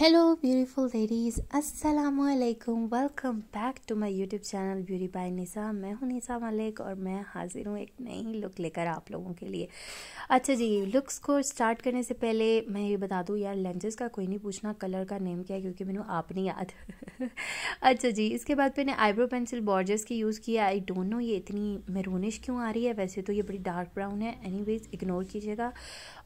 hello beautiful ladies assalamu welcome back to to YouTube channel beauty beauty by Nisa मैं हूं निसा मलिक और मैं हाजिर हूं एक नई लुक लेकर आप लोगों के लिए अच्छा जी लुक्स को स्टार्ट करने से पहले मैं ये बता दूं यार लेंजेस का कोई नहीं पूछना कलर का नेम क्या है क्योंकि मैंने आप नहीं याद अच्छा जी इसके बाद मैंने आईब्रो पेंसिल बॉर्जर्स की यूज़ किया आई डोंट नो ये इतनी मेरूनिश क्यों आ रही है वैसे तो ये बड़ी डार्क ब्राउन है एनी इग्नोर कीजिएगा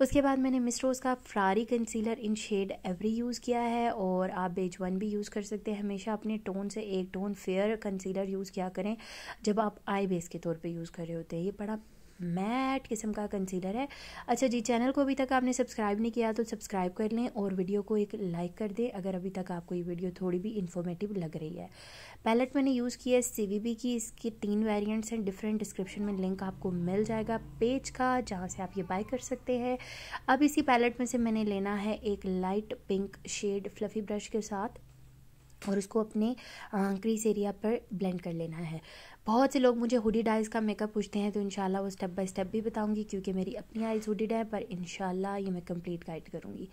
उसके बाद मैंने मिस्ट्रोस का फ्रारी concealer in shade ivory use किया है और आप बेज वन भी यूज़ कर सकते हैं हमेशा अपने टोन से एक टोन फेयर कंसीलर यूज़ किया करें जब आप आई बेस के तौर पे यूज़ कर रहे होते हैं ये बड़ा मैट किस्म का कंसीलर है अच्छा जी चैनल को अभी तक आपने सब्सक्राइब नहीं किया तो सब्सक्राइब कर लें और वीडियो को एक लाइक कर दें अगर अभी तक आपको ये वीडियो थोड़ी भी इन्फॉर्मेटिव लग रही है पैलेट मैंने यूज़ किया है सी की इसके तीन वेरियंट्स हैं डिफरेंट डिस्क्रिप्शन में लिंक आपको मिल जाएगा पेज का जहाँ से आप ये बाय कर सकते हैं अब इसी पैलेट में से मैंने लेना है एक light pink shade fluffy brush के साथ और उसको अपने क्रीस एरिया पर ब्लेंड कर लेना है बहुत से लोग मुझे हुडी डाइज़ का मेकअप पूछते हैं तो इन वो स्टेप बाय स्टेप भी बताऊंगी क्योंकि मेरी अपनी आइज़ हुडिड है पर इन ये मैं कंप्लीट गाइड करूँगी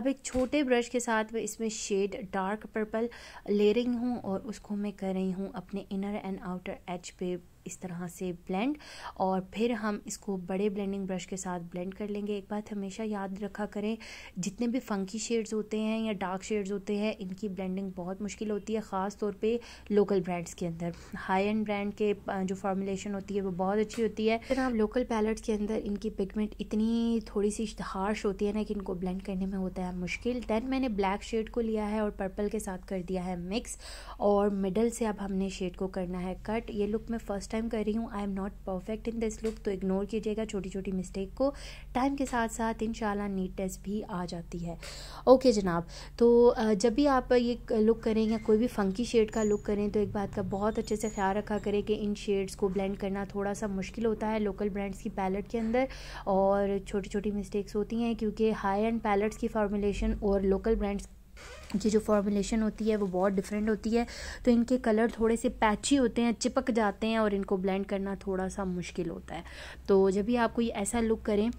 अब एक छोटे ब्रश के साथ मैं इसमें शेड डार्क पर्पल ले रही हूँ और उसको मैं कर रही हूँ अपने इनर एंड आउटर एच पे इस तरह से ब्लेंड और फिर हम इसको बड़े ब्लेंडिंग ब्रश के साथ ब्लेंड कर लेंगे एक बात हमेशा याद रखा करें जितने भी फंकी शेड्स होते हैं या डार्क शेड्स होते हैं इनकी ब्लेंडिंग बहुत मुश्किल होती है ख़ास तौर पे लोकल ब्रांड्स के अंदर हाई एंड ब्रांड के जो फार्मूलेशन होती है वो बहुत अच्छी होती है फिर हम लोकल पैलेट्स के अंदर इनकी पिगमेंट इतनी थोड़ी सी हार्श होती है ना कि इनको ब्लेंड करने में होता है मुश्किल दैन मैंने ब्लैक शेड को लिया है और पर्पल के साथ कर दिया है मिक्स और मिडल से अब हमने शेड को करना है कट ये लुक में फ़र्स्ट टाइम कर रही हूँ I am not perfect in this look तो इग्नोर कीजिएगा छोटी छोटी मिस्टेक को टाइम के साथ साथ इन नीट टेस्ट भी आ जाती है ओके okay, जनाब तो जब भी आप ये लुक करें या कोई भी फंकी शेड का लुक करें तो एक बात का बहुत अच्छे से ख्याल रखा करें कि इन शेड्स को ब्लेंड करना थोड़ा सा मुश्किल होता है लोकल ब्रांड्स की पैलेट के अंदर और छोटी छोटी मिस्टेक्स होती हैं क्योंकि हाई एंड पैलेट्स की फार्मूलेशन और लोकल ब्रांड्स की जो फॉर्मुलेशन होती है वो बहुत डिफरेंट होती है तो इनके कलर थोड़े से पैची होते हैं चिपक जाते हैं और इनको ब्लेंड करना थोड़ा सा मुश्किल होता है तो जब भी आप कोई ऐसा लुक करें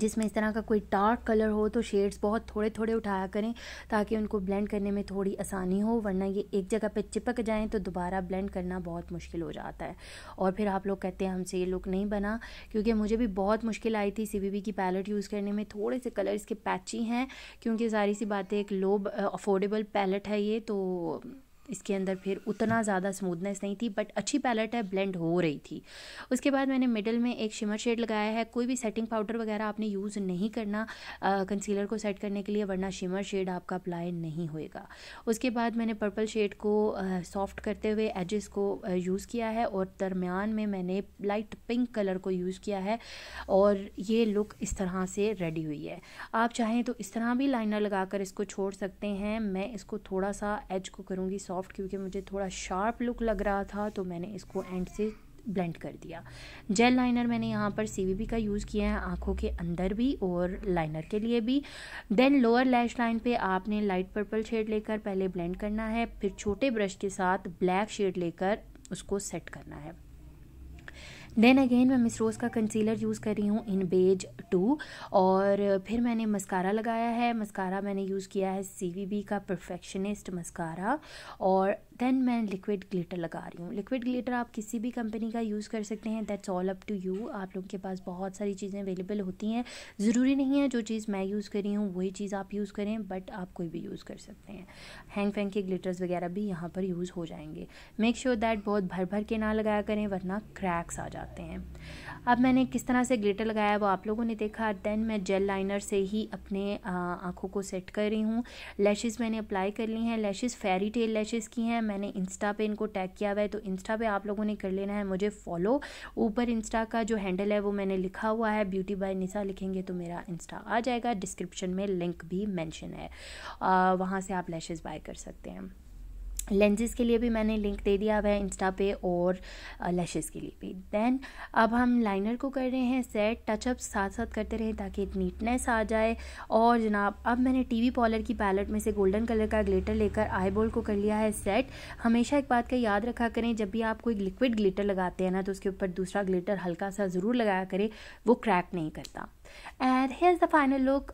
जिसमें इस तरह का कोई डार्क कलर हो तो शेड्स बहुत थोड़े थोड़े उठाया करें ताकि उनको ब्लेंड करने में थोड़ी आसानी हो वरना ये एक जगह पे चिपक जाएं तो दोबारा ब्लेंड करना बहुत मुश्किल हो जाता है और फिर आप लोग कहते हैं हमसे ये लुक नहीं बना क्योंकि मुझे भी बहुत मुश्किल आई थी सी की पैलेट यूज़ करने में थोड़े से कलर इसके पैची हैं क्योंकि सारी सी बातें एक लो अफोर्डेबल पैलेट है ये तो इसके अंदर फिर उतना ज़्यादा स्मूथनेस नहीं थी बट अच्छी पैलेट है ब्लेंड हो रही थी उसके बाद मैंने मिडल में एक शिमर शेड लगाया है कोई भी सेटिंग पाउडर वगैरह आपने यूज़ नहीं करना कंसीलर को सेट करने के लिए वरना शिमर शेड आपका अप्लाई नहीं होएगा उसके बाद मैंने पर्पल शेड को सॉफ्ट करते हुए एजेस को यूज़ किया है और दरमियान में मैंने लाइट पिंक कलर को यूज़ किया है और ये लुक इस तरह से रेडी हुई है आप चाहें तो इस तरह भी लाइनर लगा इसको छोड़ सकते हैं मैं इसको थोड़ा सा एज को करूँगी सॉफ्ट क्योंकि मुझे थोड़ा शार्प लुक लग रहा था तो मैंने इसको एंड से ब्लेंड कर दिया जेल लाइनर मैंने यहाँ पर सी का यूज़ किया है आँखों के अंदर भी और लाइनर के लिए भी देन लोअर लैश लाइन पे आपने लाइट पर्पल शेड लेकर पहले ब्लेंड करना है फिर छोटे ब्रश के साथ ब्लैक शेड लेकर उसको सेट करना है देन अगेन मैं मिस रोज़ का कंसीलर यूज़ कर रही हूँ इन बेज टू और फिर मैंने मस्कारा लगाया है मस्कारा मैंने यूज़ किया है सी का परफेक्शनिस्ट मस्कारा और देन मैं लिक्विड ग्लिटर लगा रही हूँ लिक्विड ग्लिटर आप किसी भी कंपनी का यूज़ कर सकते हैं that's all up to you आप लोगों के पास बहुत सारी चीज़ें अवेलेबल होती हैं ज़रूरी नहीं है जो चीज़ मैं यूज़ करी हूँ वही चीज़ आप यूज़ करें बट आप कोई भी यूज़ कर सकते हैं हैंग फैंग के ग्लिटर्स वगैरह भी यहाँ पर यूज़ हो जाएंगे मेक श्योर दैट बहुत भर भर के ना लगाया करें वरना क्रैक्स आ जाते हैं अब मैंने किस तरह से ग्लिटर लगाया वो आप लोगों ने देखा देन मैं जेल लाइनर से ही अपने आँखों को सेट कर रही हूँ लैशेज़ मैंने अप्लाई कर ली हैं लैशेज़ फेरी टेल लैशेज़ की हैं मैंने इंस्टा पे इनको टैग किया हुआ है तो इंस्टा पे आप लोगों ने कर लेना है मुझे फॉलो ऊपर इंस्टा का जो हैंडल है वो मैंने लिखा हुआ है ब्यूटी बाय निशा लिखेंगे तो मेरा इंस्टा आ जाएगा डिस्क्रिप्शन में लिंक भी मैंशन है वहाँ से आप लैशेज़ बाय कर सकते हैं लेंजेस के लिए भी मैंने लिंक दे दिया हुआ है इंस्टा पे और लैशेस के लिए भी देन अब हम लाइनर को कर रहे हैं सेट टचअप साथ साथ करते रहें ताकि नीटनेस आ जाए और जनाब अब मैंने टीवी पॉलर की पैलेट में से गोल्डन कलर का ग्लिटर लेकर आई बोल को कर लिया है सेट हमेशा एक बात का याद रखा करें जब भी आप कोई लिक्विड ग्लिटर लगाते हैं ना तो उसके ऊपर दूसरा ग्लिटर हल्का सा ज़रूर लगाया करें वो क्रैक नहीं करता and here the final look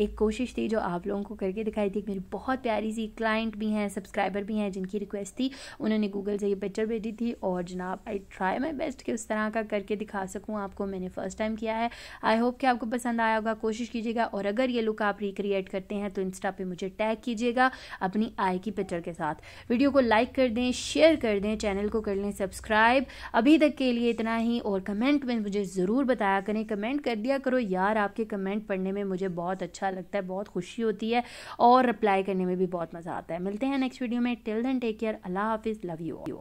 एक कोशिश थी जो आप लोगों को करके दिखाई थी मेरी बहुत प्यारी सी क्लाइंट भी हैं सब्सक्राइबर भी हैं जिनकी रिक्वेस्ट थी उन्होंने गूगल से ये पिक्चर भेजी थी और जनाब आई ट्राई माई बेस्ट कि उस तरह का करके दिखा सकूँ आपको मैंने फ़र्स्ट टाइम किया है आई होप कि आपको पसंद आया होगा कोशिश कीजिएगा और अगर ये लुक आप रिक्रिएट करते हैं तो इंस्टा पर मुझे टैग कीजिएगा अपनी आई की पिक्चर के साथ वीडियो को लाइक कर दें शेयर कर दें चैनल को कर लें सब्सक्राइब अभी तक के लिए इतना ही और कमेंट में मुझे ज़रूर बताया करें कमेंट कर दिया करो या यार आपके कमेंट पढ़ने में मुझे बहुत अच्छा लगता है बहुत खुशी होती है और रिप्लाई करने में भी बहुत मज़ा आता है मिलते हैं नेक्स्ट वीडियो में टिल देन टेक केयर अल्लाह हाफिज़ लव यू